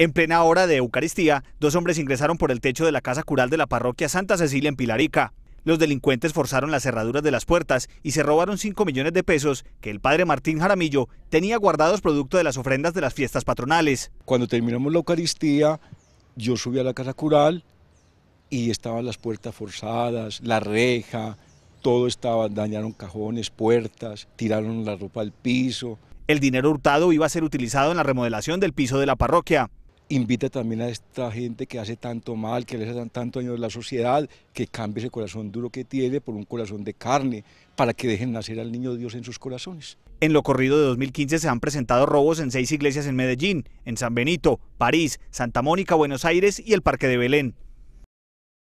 En plena hora de Eucaristía, dos hombres ingresaron por el techo de la casa cural de la parroquia Santa Cecilia en Pilarica. Los delincuentes forzaron las cerraduras de las puertas y se robaron 5 millones de pesos que el padre Martín Jaramillo tenía guardados producto de las ofrendas de las fiestas patronales. Cuando terminamos la Eucaristía, yo subí a la casa cural y estaban las puertas forzadas, la reja, todo estaba, dañaron cajones, puertas, tiraron la ropa al piso. El dinero hurtado iba a ser utilizado en la remodelación del piso de la parroquia invita también a esta gente que hace tanto mal, que le hace tanto daño a la sociedad, que cambie ese corazón duro que tiene por un corazón de carne, para que dejen nacer al niño Dios en sus corazones. En lo corrido de 2015 se han presentado robos en seis iglesias en Medellín, en San Benito, París, Santa Mónica, Buenos Aires y el Parque de Belén.